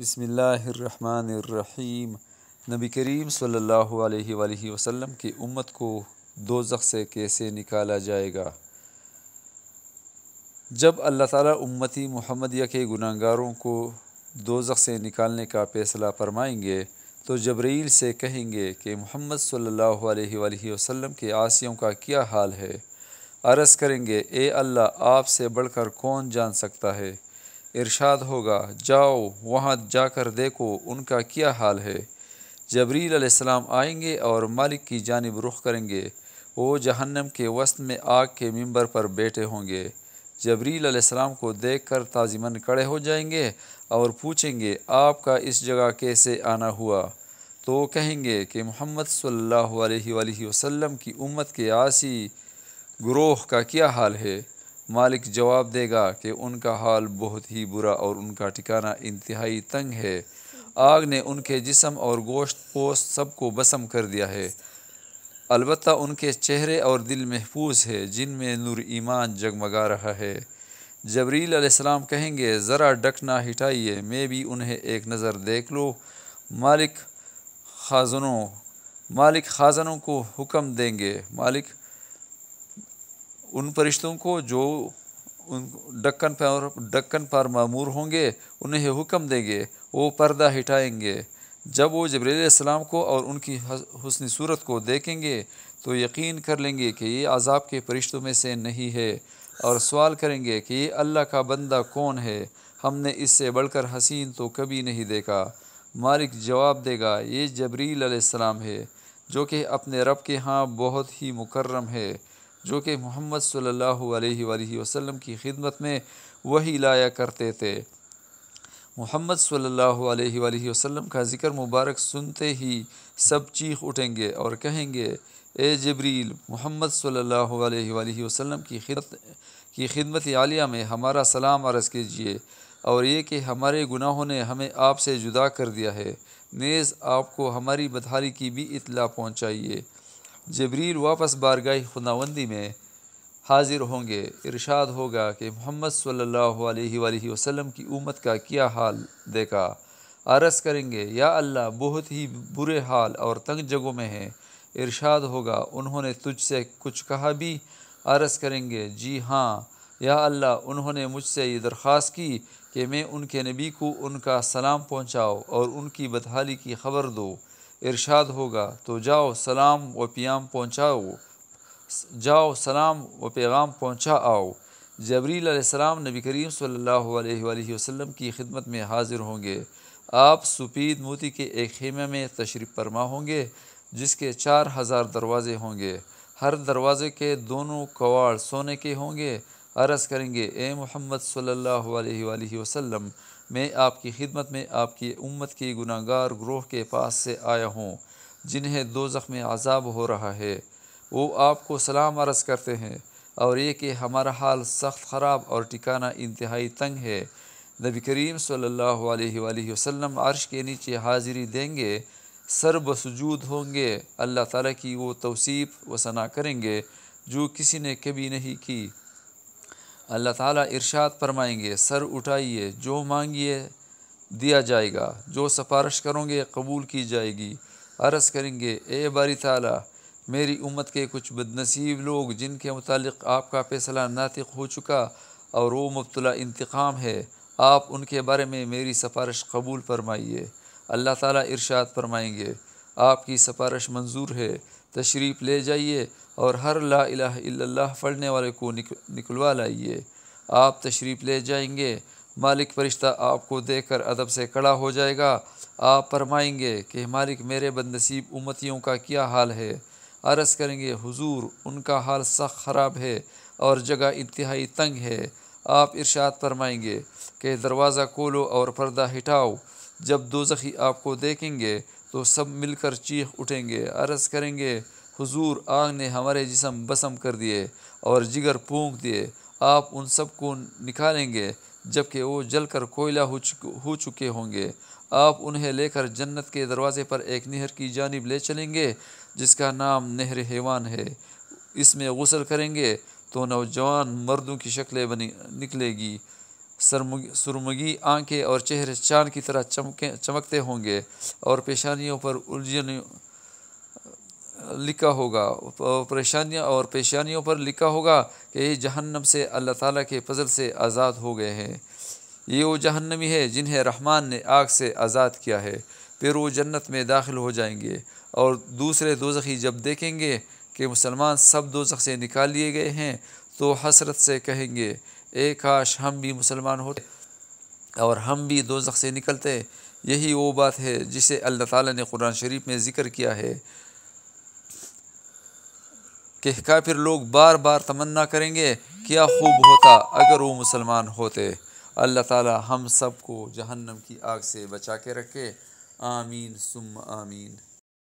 बसमीम नबी करीम सल्ला वसम की उम्मत को दो से कैसे निकाला जाएगा जब अल्लाह ताला उम्मती मुहम्मदिया के गुनागारों को दो से निकालने का फैसला फरमाएंगे तो जबरील से कहेंगे कि मोहम्मद सल्ला वसम के आसियों का क्या हाल है अर्ज़ करेंगे ए अल्लाह आपसे बढ़कर कौन जान सकता है इरशाद होगा जाओ वहाँ जाकर देखो उनका क्या हाल है जबरील अलैहिस्सलाम आएंगे और मालिक की जानब रुख करेंगे वो जहन्नम के वस्त में आग के मंबर पर बैठे होंगे जबरील अलैहिस्सलाम को कर ताजिमन खड़े हो जाएंगे और पूछेंगे आपका इस जगह कैसे आना हुआ तो कहेंगे कि मोहम्मद सल्लल्लाहु अलैहि वसल्लम की उम्मत के आसी ग्रोह का क्या हाल है मालिक जवाब देगा कि उनका हाल बहुत ही बुरा और उनका ठिकाना इंतहाई तंग है आग ने उनके जिसम और गोश्त पोस्त सबको बसम कर दिया है अलबत् उनके चेहरे और दिल महफूज है जिनमें नूर ईमान जगमगा रहा है जबरील अलैहिस्सलाम कहेंगे ज़रा डकना हिटाइए मैं भी उन्हें एक नज़र देख लो मालिक खाजनों मालिक खाजनों को हुक्म देंगे मालिक उन फरिश्तों को जो उन डक्कन पर डक्कन पर मामूर होंगे उन्हें हुक्म देंगे वो पर्दा हटाएंगे जब वो जबरीसम को और उनकी हसन सूरत को देखेंगे तो यकीन कर लेंगे कि ये अजाब के फरिश्तों में से नहीं है और सवाल करेंगे कि ये अल्लाह का बंदा कौन है हमने इससे बढ़कर हसीन तो कभी नहीं देखा मालिक जवाब देगा ये जबरील है जो कि अपने रब के यहाँ बहुत ही मुकर्रम है जो कि मोहम्मद सल्लल्लाहु अलैहि वसल्लम की खिदमत में वही लाया करते थे मोहम्मद सल्लल्लाहु अलैहि वसल्लम का ज़िक्र मुबारक सुनते ही सब चीख उठेंगे और कहेंगे ए जबरील मोहम्मद सल्लल्लाहु अलैहि वसल्लम की खिदमत की खिदमत आलिया में हमारा सलाम अर्ज़ कीजिए और ये कि हमारे गुनाहों ने हमें आपसे जुदा कर दिया है नेज़ आपको हमारी बदहाली की भी इतला पहुँचाइए जबरील वापस बारगाह खुदावंदी में हाजिर होंगे इरशाद होगा कि मोहम्मद सल्लल्लाहु अलैहि वसल्लम की उम्मत का क्या हाल देखा आरस करेंगे या अल्लाह बहुत ही बुरे हाल और तंग जगहों में हैं इरशाद होगा उन्होंने तुझसे कुछ कहा भी आरस करेंगे जी हाँ या अल्लाह उन्होंने मुझसे ये दरख्वास्त की कि मैं उनके नबी को उनका सलाम पहुँचाओ और उनकी बदहाली की खबर दो इरशाद होगा तो जाओ सलाम व प्याम पहुँचाओ जाओ सलाम व पैगाम पहुँचा आओ जबरील नबी करीम सल्लल्लाहु अलैहि वसल्लम की खिदमत में हाजिर होंगे आप सुपीद मोती के एक खेमे में तशरीफ़ परमा होंगे जिसके चार हज़ार दरवाज़े होंगे हर दरवाज़े के दोनों कवाड़ सोने के होंगे अरज़ करेंगे ए मोहम्मद सल्लल्लाहु अलैहि वसल्लम मैं आपकी खिदमत में आपकी उम्मत की गुनागार ग्रोह के पास से आया हूँ जिन्हें दो ज़ख़्म आज़ाब हो रहा है वो आपको सलाम अर्ज़ करते हैं और ये कि हमारा हाल सख्त ख़राब और टिकाना इंतहाई तंग है नबी करीम सल्लल्लाहु अलैहि वसल्लम के नीचे हाज़िरी देंगे सर बसजूद होंगे अल्लाह ताला की वो तोसीफ़ व सना करेंगे जो किसी ने कभी नहीं की अल्लाह ताला इरशाद फरमाएंगे सर उठाइए जो मांगिए दिया जाएगा जो सिफारिश करोगे कबूल की जाएगी अर्ज़ करेंगे ए बारी ताला मेरी उम्मत के कुछ बदनसीब लोग जिनके मुतालिक आपका फैसला नातिक हो चुका और वो मुबतला इंतकाम है आप उनके बारे में मेरी सिफारिश कबूल फरमाइए अल्लाह ताला इरशाद फरमाएंगे आपकी सिफारिश मंजूर है तशरीफ़ ले जाइए और हर ला इल्लल्लाह पढ़ने वाले को निक, निकलवा लाइए आप तशरीफ़ ले जाएंगे मालिक फरिश्ता आपको देखकर अदब से कड़ा हो जाएगा आप फरमाएंगे कि मालिक मेरे बदनसीब उम्मतियों का क्या हाल है अरस करेंगे हुजूर उनका हाल सख्त ख़राब है और जगह इंतहाई तंग है आप इरशाद फरमाएंगे कि दरवाज़ा खोलो और पर्दा हटाओ जब दोजखी आपको देखेंगे तो सब मिलकर चीख उठेंगे अरस करेंगे हुजूर आग ने हमारे जिसम बसम कर दिए और जिगर पूंख दिए आप उन सब को निकालेंगे जबकि वो जलकर कोयला हो चुके होंगे आप उन्हें लेकर जन्नत के दरवाज़े पर एक नहर की जानब ले चलेंगे जिसका नाम नहर हैवान है इसमें गसल करेंगे तो नौजवान मर्दों की शक्लें बनी निकलेगी सुरमुगी आँखें और चेहरे चाँद की तरह चमके चमकते होंगे और पेशानियों पर उलझन लिखा होगा परेशानियाँ और पेशानियों पर लिखा होगा कि ये जहन्नम से अल्लाह ताला के फजल से आज़ाद हो गए हैं ये वो जहन्नमी है जिन्हें रहमान ने आग से आज़ाद किया है फिर वो जन्नत में दाखिल हो जाएंगे और दूसरे दोजखी जब देखेंगे कि मुसलमान सब दोजख से निकाल लिए गए हैं तो हसरत से कहेंगे ए काश हम भी मुसलमान होते और हम भी दो से निकलते यही वो बात है जिसे अल्लाह ताला ने कुरान शरीफ में ज़िक्र किया है कि काफिर लोग बार बार तमन्ना करेंगे क्या खूब होता अगर वो मुसलमान होते अल्लाह ताला हम सबको जहन्नम की आग से बचा के रखे आमीन सुम आमीन